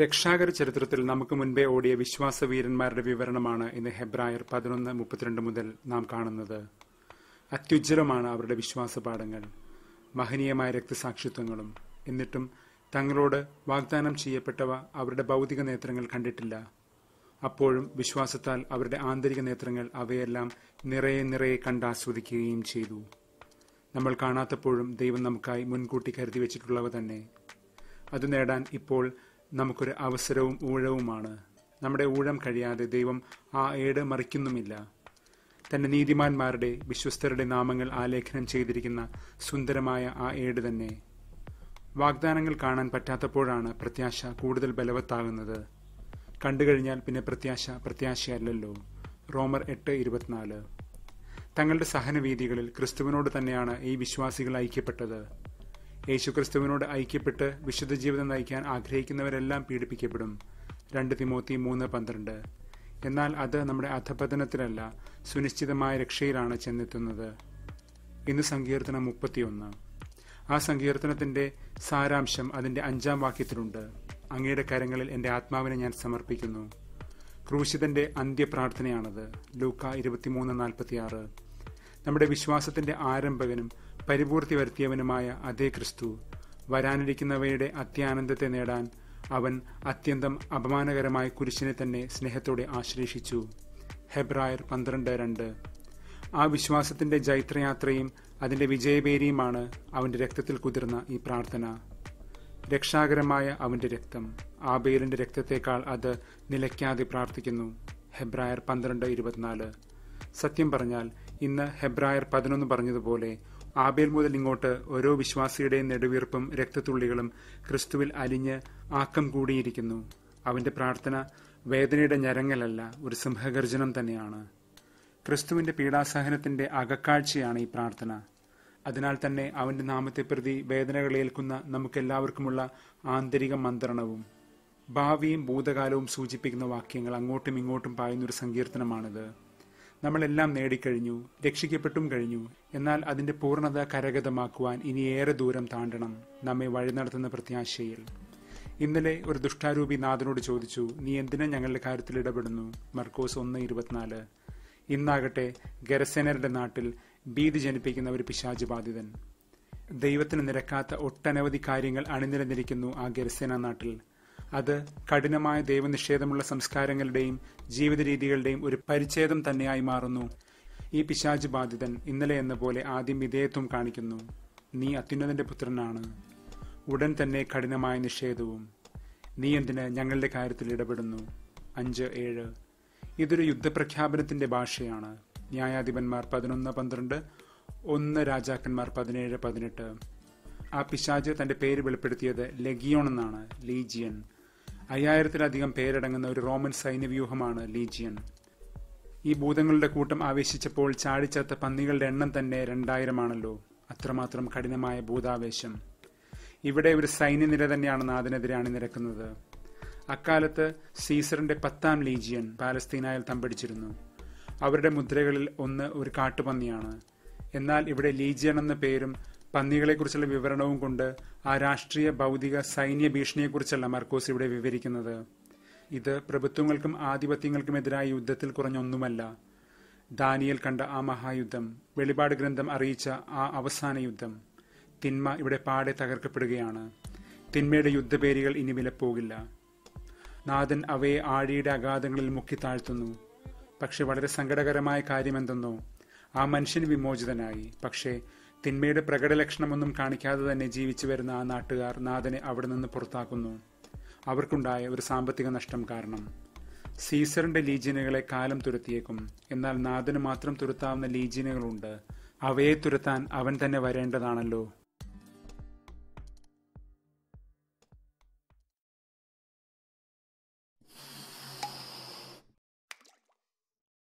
രക്ഷാകര ചരിത്രത്തിൽ നമുക്ക് മുൻപേ ഓടിയ വിശ്വാസ വീരന്മാരുടെ വിവരണമാണ് ഇന്ന് ഹെബ്രായർ പതിനൊന്ന് മുപ്പത്തിരണ്ട് മുതൽ നാം കാണുന്നത് അത്യുജ്ജലമാണ് അവരുടെ വിശ്വാസ പാഠങ്ങൾ മഹനീയമായ രക്തസാക്ഷിത്വങ്ങളും എന്നിട്ടും തങ്ങളോട് വാഗ്ദാനം ചെയ്യപ്പെട്ടവ അവരുടെ ഭൗതിക നേത്രങ്ങൾ കണ്ടിട്ടില്ല അപ്പോഴും വിശ്വാസത്താൽ അവരുടെ ആന്തരിക നേത്രങ്ങൾ അവയെല്ലാം നിറയെ നിറയെ കണ്ടാസ്വദിക്കുകയും ചെയ്തു നമ്മൾ കാണാത്തപ്പോഴും ദൈവം നമുക്കായി മുൻകൂട്ടി കരുതി വെച്ചിട്ടുള്ളവ തന്നെ അത് നേടാൻ ഇപ്പോൾ നമുക്കൊരു അവസരവും ഊഴവുമാണ് നമ്മുടെ ഊഴം കഴിയാതെ ദൈവം ആ ഏട് മറിക്കുന്നുമില്ല തന്റെ നീതിമാന്മാരുടെ വിശ്വസ്തരുടെ നാമങ്ങൾ ആലേഖനം ചെയ്തിരിക്കുന്ന സുന്ദരമായ ആ ഏട് തന്നെ വാഗ്ദാനങ്ങൾ കാണാൻ പറ്റാത്തപ്പോഴാണ് പ്രത്യാശ കൂടുതൽ ബലവത്താകുന്നത് കണ്ടുകഴിഞ്ഞാൽ പിന്നെ പ്രത്യാശ പ്രത്യാശയല്ലോ റോമർ എട്ട് ഇരുപത്തിനാല് തങ്ങളുടെ സഹനവീതികളിൽ ക്രിസ്തുവിനോട് തന്നെയാണ് ഈ വിശ്വാസികൾ ഐക്യപ്പെട്ടത് യേശുക്രിസ്തുവിനോട് ഐക്യപ്പെട്ട് വിശുദ്ധ ജീവിതം നയിക്കാൻ ആഗ്രഹിക്കുന്നവരെല്ലാം പീഡിപ്പിക്കപ്പെടും രണ്ട് തിമോത്തി മൂന്ന് പന്ത്രണ്ട് എന്നാൽ അത് നമ്മുടെ അധപതനത്തിലല്ല സുനിശ്ചിതമായ രക്ഷയിലാണ് ചെന്നെത്തുന്നത് ഇന്ന് സങ്കീർത്തനം മുപ്പത്തിയൊന്ന് ആ സങ്കീർത്തനത്തിൻ്റെ സാരാംശം അതിൻ്റെ അഞ്ചാം വാക്യത്തിലുണ്ട് അങ്ങയുടെ കരങ്ങളിൽ എൻ്റെ ആത്മാവിനെ ഞാൻ സമർപ്പിക്കുന്നു ക്രൂശിതൻ്റെ അന്ത്യപ്രാർത്ഥനയാണത് ലൂക്ക ഇരുപത്തിമൂന്ന് നാൽപ്പത്തിയാറ് നമ്മുടെ വിശ്വാസത്തിൻ്റെ ആരംഭകനും പരിപൂർത്തി വരുത്തിയവനുമായ അതേ ക്രിസ്തു വരാനിരിക്കുന്നവയുടെ അത്യാനന്ദത്തെ നേടാൻ അവൻ അത്യന്തം അപമാനകരമായ കുരിശിനെ തന്നെ സ്നേഹത്തോടെ ആശ്ലേഷിച്ചു ഹെബ്രായർ പന്ത്രണ്ട് രണ്ട് ആ വിശ്വാസത്തിന്റെ ജൈത്രയാത്രയും അതിന്റെ വിജയപേരിയുമാണ് അവന്റെ രക്തത്തിൽ കുതിർന്ന ഈ പ്രാർത്ഥന രക്ഷാകരമായ അവന്റെ രക്തം ആബേലിന്റെ രക്തത്തേക്കാൾ അത് നിലയ്ക്കാതെ പ്രാർത്ഥിക്കുന്നു ഹെബ്രായർ പന്ത്രണ്ട് ഇരുപത്തിനാല് സത്യം പറഞ്ഞാൽ ഇന്ന് ഹെബ്രായർ പതിനൊന്ന് പറഞ്ഞതുപോലെ ആബേൽ മുതൽ ഇങ്ങോട്ട് ഓരോ വിശ്വാസിയുടെയും നെടുവീർപ്പും രക്തത്തുള്ളികളും ക്രിസ്തുവിൽ അലിഞ്ഞ് ആക്കം കൂടിയിരിക്കുന്നു അവന്റെ പ്രാർത്ഥന വേദനയുടെ ഞരങ്ങലല്ല ഒരു സിംഹഗർജനം തന്നെയാണ് ക്രിസ്തുവിന്റെ പീഡാസഹനത്തിന്റെ അകക്കാഴ്ചയാണ് ഈ പ്രാർത്ഥന അതിനാൽ തന്നെ അവന്റെ നാമത്തെ പ്രതി വേദനകളേൽക്കുന്ന നമുക്കെല്ലാവർക്കുമുള്ള ആന്തരിക മന്ത്രണവും ഭാവിയും ഭൂതകാലവും സൂചിപ്പിക്കുന്ന വാക്യങ്ങൾ അങ്ങോട്ടും ഇങ്ങോട്ടും പായുന്നൊരു സങ്കീർത്തനമാണിത് നമ്മളെല്ലാം നേടിക്കഴിഞ്ഞു രക്ഷിക്കപ്പെട്ടും കഴിഞ്ഞു എന്നാൽ അതിന്റെ പൂർണ്ണത കരഗതമാക്കുവാൻ ഇനിയേറെ ദൂരം താണ്ടണം നമ്മെ വഴി നടത്തുന്ന പ്രത്യാശയിൽ ഇന്നലെ ഒരു ദുഷ്ടാരൂപി നാഥനോട് ചോദിച്ചു നീ എന്തിനാ ഞങ്ങളുടെ കാര്യത്തിൽ ഇടപെടുന്നു മർക്കോസ് ഒന്ന് ഇരുപത്തിനാല് ഇന്നാകട്ടെ ഗരസേനരുടെ നാട്ടിൽ ഭീതി ജനിപ്പിക്കുന്ന ഒരു പിശാജ് ബാധിതൻ ദൈവത്തിന് നിരക്കാത്ത ഒട്ടനവധി കാര്യങ്ങൾ അണിനിരന്നിരിക്കുന്നു ആ ഗരസേന നാട്ടിൽ അത് കഠിനമായ ദൈവനിഷേധമുള്ള സംസ്കാരങ്ങളുടെയും ജീവിത രീതികളുടെയും ഒരു പരിച്ഛേദം തന്നെയായി മാറുന്നു ഈ പിശാജ് ബാധിതൻ ഇന്നലെ എന്ന പോലെ ആദ്യം വിധേയത്വം കാണിക്കുന്നു നീ അത്യുന്നതന്റെ പുത്രനാണ് ഉടൻ തന്നെ കഠിനമായ നിഷേധവും നീ എന്തിന് ഞങ്ങളുടെ കാര്യത്തിൽ ഇടപെടുന്നു അഞ്ച് ഏഴ് ഇതൊരു യുദ്ധപ്രഖ്യാപനത്തിന്റെ ഭാഷയാണ് ന്യായാധിപന്മാർ പതിനൊന്ന് പന്ത്രണ്ട് ഒന്ന് രാജാക്കന്മാർ പതിനേഴ് പതിനെട്ട് ആ പിശാജ് തന്റെ പേര് വെളിപ്പെടുത്തിയത് ലെഗിയോൺ എന്നാണ് ലീജിയൻ അയ്യായിരത്തിലധികം പേരടങ്ങുന്ന ഒരു റോമൻ സൈന്യവ്യൂഹമാണ് ലീജിയൻ ഈ ഭൂതങ്ങളുടെ കൂട്ടം ആവേശിച്ചപ്പോൾ ചാടിച്ചത്ത പന്നികളുടെ എണ്ണം തന്നെ രണ്ടായിരമാണല്ലോ അത്രമാത്രം കഠിനമായ ഭൂതാവേശം ഇവിടെ ഒരു സൈന്യനിര തന്നെയാണ് നാഥനെതിരെ അണിനിരക്കുന്നത് അക്കാലത്ത് സീസറിന്റെ പത്താം ലീജിയൻ പാലസ്തീനായിൽ തമ്പടിച്ചിരുന്നു അവരുടെ മുദ്രകളിൽ ഒന്ന് ഒരു കാട്ടുപന്നിയാണ് എന്നാൽ ഇവിടെ ലീജിയൻ എന്ന പേരും പന്നികളെക്കുറിച്ചുള്ള വിവരണവും കൊണ്ട് ആ രാഷ്ട്രീയ ഭൗതിക സൈന്യ ഭീഷണിയെക്കുറിച്ചല്ല മർക്കോസ് ഇവിടെ വിവരിക്കുന്നത് ഇത് പ്രഭുത്വങ്ങൾക്കും ആധിപത്യങ്ങൾക്കുമെതിരായ യുദ്ധത്തിൽ കുറഞ്ഞൊന്നുമല്ല ദാനിയൽ കണ്ട ആ മഹായുദ്ധം വെളിപാട് ഗ്രന്ഥം അറിയിച്ച ആ അവസാന യുദ്ധം തിന്മ ഇവിടെ പാടെ തകർക്കപ്പെടുകയാണ് തിന്മയുടെ യുദ്ധപേരികൾ ഇനി വിലപ്പോകില്ല നാഥൻ അവയെ ആഴിയുടെ അഗാധങ്ങളിൽ മുക്കി താഴ്ത്തുന്നു പക്ഷെ വളരെ സങ്കടകരമായ കാര്യമെന്തെന്നോ ആ മനുഷ്യൻ വിമോചിതനായി പക്ഷേ തിന്മയുടെ പ്രകടലക്ഷണമൊന്നും കാണിക്കാതെ തന്നെ ജീവിച്ചു വരുന്ന ആ നാട്ടുകാർ നാഥനെ അവിടെ നിന്ന് പുറത്താക്കുന്നു അവർക്കുണ്ടായ ഒരു സാമ്പത്തിക നഷ്ടം കാരണം സീസറിന്റെ ലീജിയനുകളെ കാലം തുരത്തിയേക്കും എന്നാൽ നാഥന് മാത്രം തുരത്താവുന്ന ലീജിയനുകളുണ്ട് അവയെ തുരത്താൻ അവൻ തന്നെ വരേണ്ടതാണല്ലോ